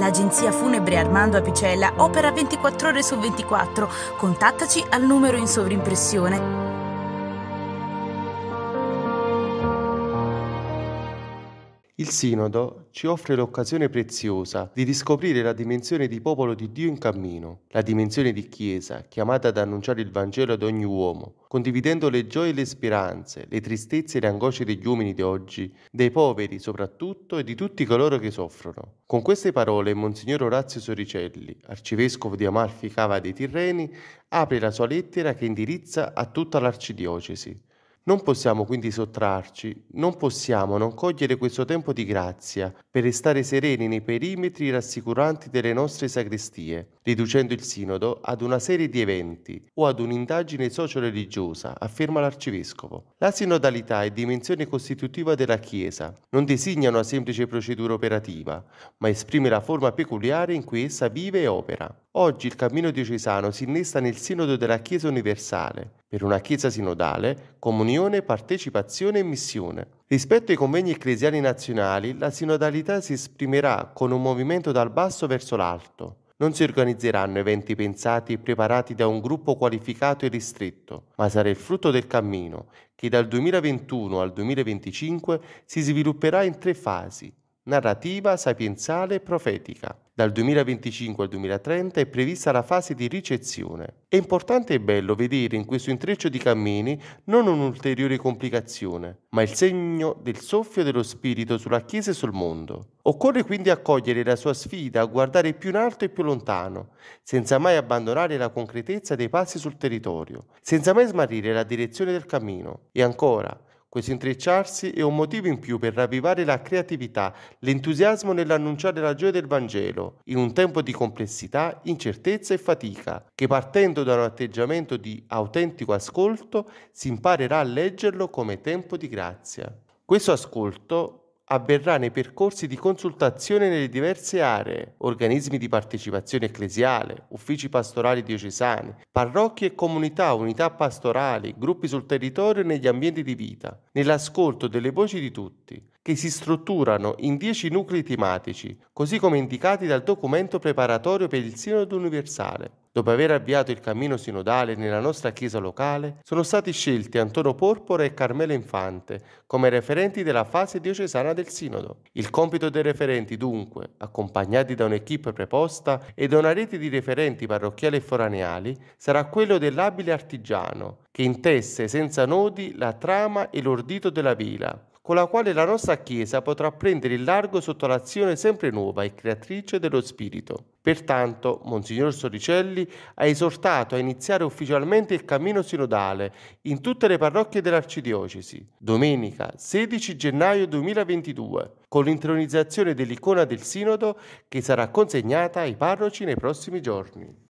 L'agenzia funebre Armando Apicella opera 24 ore su 24. Contattaci al numero in sovrimpressione Il Sinodo ci offre l'occasione preziosa di riscoprire la dimensione di popolo di Dio in cammino, la dimensione di Chiesa chiamata ad annunciare il Vangelo ad ogni uomo, condividendo le gioie e le speranze, le tristezze e le angosce degli uomini di oggi, dei poveri soprattutto e di tutti coloro che soffrono. Con queste parole Monsignor Orazio Soricelli, arcivescovo di Amalfi Cava dei Tirreni, apre la sua lettera che indirizza a tutta l'arcidiocesi. Non possiamo quindi sottrarci, non possiamo non cogliere questo tempo di grazia per restare sereni nei perimetri rassicuranti delle nostre sacrestie, riducendo il sinodo ad una serie di eventi o ad un'indagine socio-religiosa, afferma l'Arcivescovo. La sinodalità è dimensione costitutiva della Chiesa non designa una semplice procedura operativa, ma esprime la forma peculiare in cui essa vive e opera. Oggi il cammino diocesano si innesta nel sinodo della Chiesa universale, per una Chiesa sinodale, comunione, partecipazione e missione. Rispetto ai convegni ecclesiali nazionali, la sinodalità si esprimerà con un movimento dal basso verso l'alto. Non si organizzeranno eventi pensati e preparati da un gruppo qualificato e ristretto, ma sarà il frutto del cammino, che dal 2021 al 2025 si svilupperà in tre fasi, narrativa, sapienziale e profetica. Dal 2025 al 2030 è prevista la fase di ricezione. È importante e bello vedere in questo intreccio di cammini non un'ulteriore complicazione, ma il segno del soffio dello Spirito sulla Chiesa e sul mondo. Occorre quindi accogliere la sua sfida a guardare più in alto e più lontano, senza mai abbandonare la concretezza dei passi sul territorio, senza mai smarrire la direzione del cammino. E ancora, questo intrecciarsi è un motivo in più per ravvivare la creatività, l'entusiasmo nell'annunciare la gioia del Vangelo, in un tempo di complessità, incertezza e fatica, che partendo da un atteggiamento di autentico ascolto si imparerà a leggerlo come tempo di grazia. Questo ascolto avverrà nei percorsi di consultazione nelle diverse aree, organismi di partecipazione ecclesiale, uffici pastorali diocesani, parrocchie e comunità, unità pastorali, gruppi sul territorio e negli ambienti di vita, nell'ascolto delle voci di tutti, che si strutturano in dieci nuclei tematici, così come indicati dal documento preparatorio per il Sinodo Universale dopo aver avviato il cammino sinodale nella nostra chiesa locale, sono stati scelti Antonio Porpora e Carmelo Infante come referenti della fase diocesana del Sinodo. Il compito dei referenti, dunque, accompagnati da un'equipe preposta e da una rete di referenti parrocchiali e foraneali, sarà quello dell'abile artigiano, che intesse senza nodi la trama e l'ordito della vila, con la quale la nostra Chiesa potrà prendere il largo sotto l'azione sempre nuova e creatrice dello Spirito. Pertanto, Monsignor Storicelli ha esortato a iniziare ufficialmente il cammino sinodale in tutte le parrocchie dell'Arcidiocesi, domenica 16 gennaio 2022, con l'intronizzazione dell'icona del Sinodo che sarà consegnata ai parroci nei prossimi giorni.